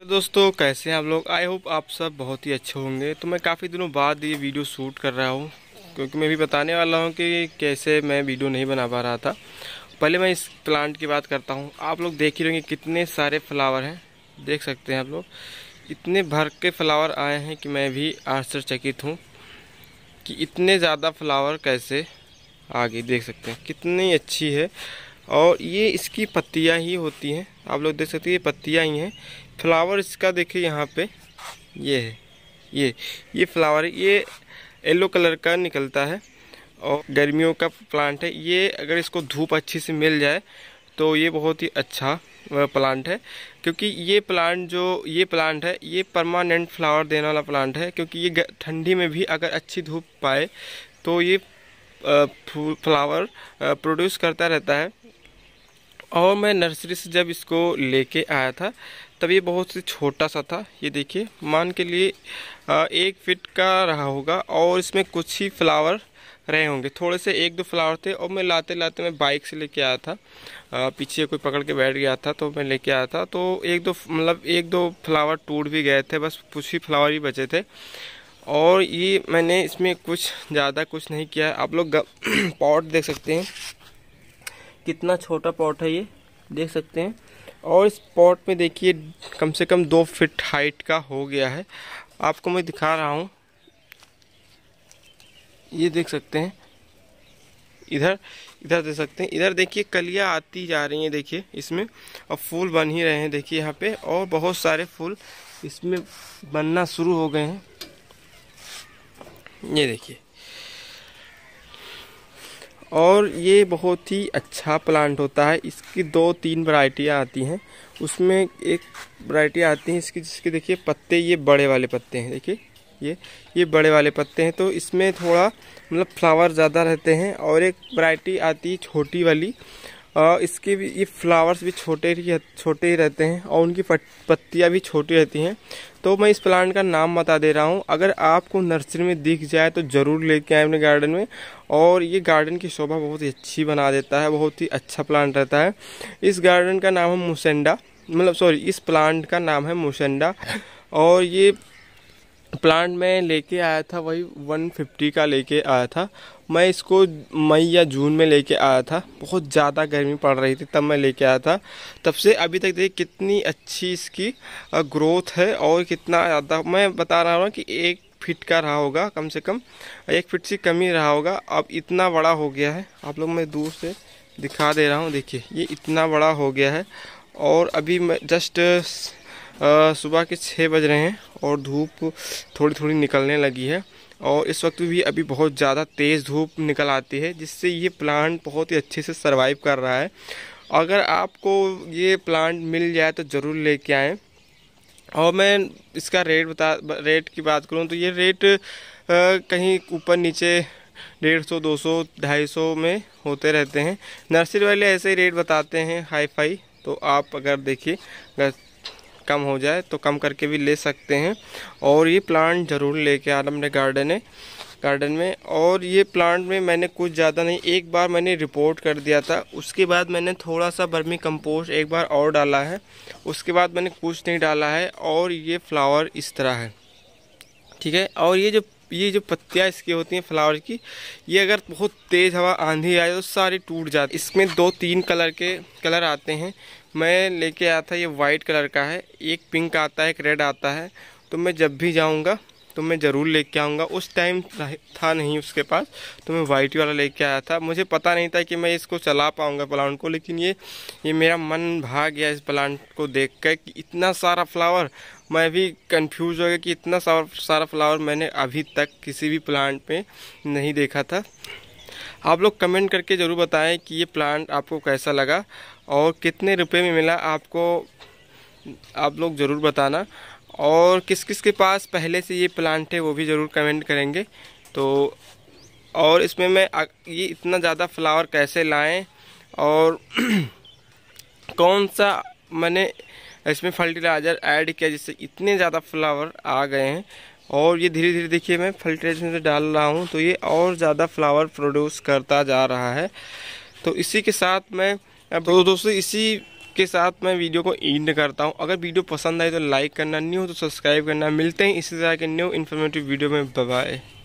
तो दोस्तों कैसे हैं आप लोग आई होप आप सब बहुत ही अच्छे होंगे तो मैं काफ़ी दिनों बाद ये वीडियो शूट कर रहा हूँ क्योंकि मैं भी बताने वाला हूँ कि कैसे मैं वीडियो नहीं बना पा रहा था पहले मैं इस प्लांट की बात करता हूँ आप लोग देख ही रहेंगे कितने सारे फ्लावर हैं देख सकते हैं आप लोग इतने भर के फ्लावर आए हैं कि मैं भी आश्चर्यचकित हूँ कि इतने ज़्यादा फ्लावर कैसे आ गए देख सकते हैं कितनी अच्छी है और ये इसकी पत्तियाँ ही होती हैं आप लोग देख सकते हैं ये पत्तियाँ ही हैं फ्लावर इसका देखिए यहाँ पे ये है ये ये फ्लावर ये येलो कलर का निकलता है और गर्मियों का प्लांट है ये अगर इसको धूप अच्छी से मिल जाए तो ये बहुत ही अच्छा प्लांट है क्योंकि ये प्लांट जो ये प्लांट है ये परमानेंट फ्लावर देने वाला प्लांट है क्योंकि ये ठंडी में भी अगर अच्छी धूप पाए तो ये फ्लावर प्रोड्यूस करता रहता है और मैं नर्सरी से जब इसको लेके आया था तब ये बहुत ही छोटा सा था ये देखिए मान के लिए एक फिट का रहा होगा और इसमें कुछ ही फ्लावर रहे होंगे थोड़े से एक दो फ्लावर थे और मैं लाते लाते मैं बाइक से लेके आया था आ, पीछे कोई पकड़ के बैठ गया था तो मैं लेके आया था तो एक दो मतलब एक दो फ्लावर टूट भी गए थे बस कुछ ही फ्लावर ही बचे थे और ये मैंने इसमें कुछ ज़्यादा कुछ नहीं किया आप लोग पॉट देख सकते हैं कितना छोटा पॉट है ये देख सकते हैं और इस पॉट में देखिए कम से कम दो फिट हाइट का हो गया है आपको मैं दिखा रहा हूँ ये देख सकते हैं इधर इधर देख सकते हैं इधर देखिए कलियाँ आती जा रही हैं देखिए इसमें और फूल बन ही रहे हैं देखिए यहाँ पे और बहुत सारे फूल इसमें बनना शुरू हो गए हैं ये देखिए और ये बहुत ही अच्छा प्लांट होता है इसकी दो तीन वरायटियाँ आती हैं उसमें एक वरायटी आती है इसकी जिसके देखिए पत्ते ये बड़े वाले पत्ते हैं देखिए ये ये बड़े वाले पत्ते हैं तो इसमें थोड़ा मतलब फ्लावर ज़्यादा रहते हैं और एक वरायटी आती है छोटी वाली आ, इसके भी ये फ्लावर्स भी छोटे ही छोटे ही रहते हैं और उनकी पत्तियाँ भी छोटी रहती हैं तो मैं इस प्लांट का नाम बता दे रहा हूँ अगर आपको नर्सरी में दिख जाए तो ज़रूर लेके आए अपने गार्डन में और ये गार्डन की शोभा बहुत ही अच्छी बना देता है बहुत ही अच्छा प्लांट रहता है इस गार्डन का नाम है मुसेंडा मतलब सॉरी इस प्लांट का नाम है मुसेंडा और ये प्लांट मैं लेके आया था वही 150 का लेके आया था मैं इसको मई या जून में लेके आया था बहुत ज़्यादा गर्मी पड़ रही थी तब मैं लेके आया था तब से अभी तक देखिए कितनी अच्छी इसकी ग्रोथ है और कितना ज़्यादा मैं बता रहा हूँ कि एक फिट का रहा होगा कम से कम एक फिट से कम ही रहा होगा अब इतना बड़ा हो गया है आप लोग मैं दूर से दिखा दे रहा हूँ देखिए ये इतना बड़ा हो गया है और अभी मैं जस्ट सुबह के छः बज रहे हैं और धूप थोड़ी थोड़ी निकलने लगी है और इस वक्त भी अभी बहुत ज़्यादा तेज़ धूप निकल आती है जिससे ये प्लांट बहुत ही अच्छे से सर्वाइव कर रहा है अगर आपको ये प्लांट मिल जाए तो ज़रूर लेके आएँ और मैं इसका रेट बता रेट की बात करूँ तो ये रेट आ, कहीं ऊपर नीचे डेढ़ सौ दो सौ ढाई सौ में होते रहते हैं नर्सरी वाले ऐसे ही रेट बताते हैं हाई फाई तो आप अगर देखिए अगर कम हो जाए तो कम करके भी ले सकते हैं और ये प्लांट ज़रूर लेके आना अपने गार्डन में गार्डन में और ये प्लांट में मैंने कुछ ज़्यादा नहीं एक बार मैंने रिपोर्ट कर दिया था उसके बाद मैंने थोड़ा सा बर्मी कंपोस्ट एक बार और डाला है उसके बाद मैंने कुछ नहीं डाला है और ये फ्लावर इस तरह है ठीक है और ये जो ये जो पत्तियाँ इसकी होती हैं फ्लावर की ये अगर बहुत तेज़ हवा आंधी आए तो सारी टूट जाती इसमें दो तीन कलर के कलर आते हैं मैं लेके आया था ये वाइट कलर का है एक पिंक आता है एक रेड आता है तो मैं जब भी जाऊँगा तो मैं ज़रूर लेके आऊँगा उस टाइम था नहीं उसके पास तो मैं वाइट वाला लेके आया था मुझे पता नहीं था कि मैं इसको चला पाऊँगा प्लांट को लेकिन ये ये मेरा मन भाग गया इस प्लांट को देख कर कि इतना सारा फ्लावर मैं भी कंफ्यूज हो गया कि इतना सारा फ्लावर मैंने अभी तक किसी भी प्लांट में नहीं देखा था आप लोग कमेंट करके ज़रूर बताएं कि ये प्लांट आपको कैसा लगा और कितने रुपए में मिला आपको आप लोग ज़रूर बताना और किस किस के पास पहले से ये प्लांट है वो भी ज़रूर कमेंट करेंगे तो और इसमें मैं ये इतना ज़्यादा फ्लावर कैसे लाएँ और कौन सा मैंने इसमें फर्टिलाइज़र ऐड किया जिससे इतने ज़्यादा फ्लावर आ गए हैं और ये धीरे धीरे देखिए मैं फर्टिलाइजर में डाल रहा हूँ तो ये और ज़्यादा फ्लावर प्रोड्यूस करता जा रहा है तो इसी के साथ मैं तो दोस्तों इसी के साथ मैं वीडियो को एंड करता हूँ अगर वीडियो पसंद आए तो लाइक करना न्यू हो तो सब्सक्राइब करना मिलते हैं इसी तरह के न्यू इन्फॉर्मेटिव वीडियो में बाय